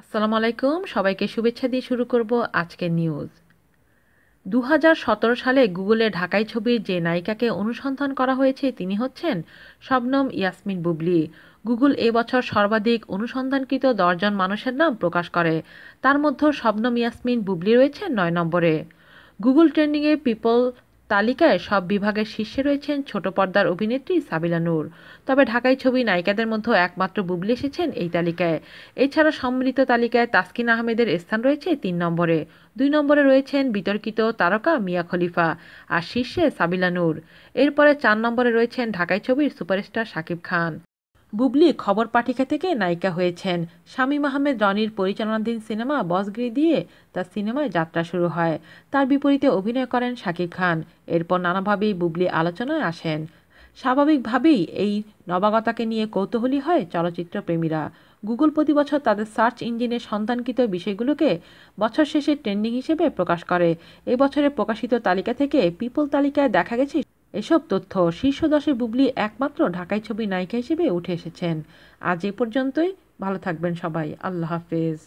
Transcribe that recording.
আসসালামু আলাইকুম সবাইকে শুভেচ্ছা দিয়ে শুরু করব আজকের নিউজ দু সালে গুগলে ঢাকাই ছবির যে নায়িকাকে অনুসন্ধান করা হয়েছে তিনি হচ্ছেন শবনম ইয়াসমিন বুবলি গুগল এবছর সর্বাধিক অনুসন্ধানকৃত দশজন মানুষের নাম প্রকাশ করে তার মধ্যে শবনম ইয়াসমিন বুবলি রয়েছে নয় নম্বরে গুগল ট্রেন্ডিংয়ে পিপল তালিকায় সব বিভাগের শীর্ষে রয়েছেন ছোট পর্দার অভিনেত্রী সাবিলা নূর তবে ঢাকাই ছবি নায়িকাদের মধ্যে একমাত্র বুবলি এসেছেন এই তালিকায় এছাড়া সম্মিলিত তালিকায় তাসকিন আহমেদের স্থান রয়েছে তিন নম্বরে দুই নম্বরে রয়েছেন বিতর্কিত তারকা মিয়া খলিফা আর শীর্ষে সাবিলা নূর এরপরে চার নম্বরে রয়েছেন ঢাকাই ছবির সুপারস্টার শাকিব খান বুবলি খবর পাঠিকা থেকে নায়িকা হয়েছেন স্বামী আহমেদ রনির পরিচালনাধীন সিনেমা বসগিরি দিয়ে তার সিনেমায় যাত্রা শুরু হয় তার বিপরীতে অভিনয় করেন শাকিব খান এরপর নানাভাবেই বুবলি আলোচনায় আসেন স্বাভাবিকভাবেই এই নবাগতাকে নিয়ে কৌতূহলী হয় চলচ্চিত্র প্রেমীরা গুগল প্রতি বছর তাদের সার্চ ইঞ্জিনে সন্ধানকৃত বিষয়গুলোকে বছর শেষে ট্রেন্ডিং হিসেবে প্রকাশ করে এবছরে প্রকাশিত তালিকা থেকে পিপল তালিকায় দেখা গেছে এসব তথ্য শীর্ষ দশে বুবলি একমাত্র ঢাকাই ছবি নায়িকা হিসেবে উঠে এসেছেন আজ এ পর্যন্তই ভালো থাকবেন সবাই আল্লাহ হাফেজ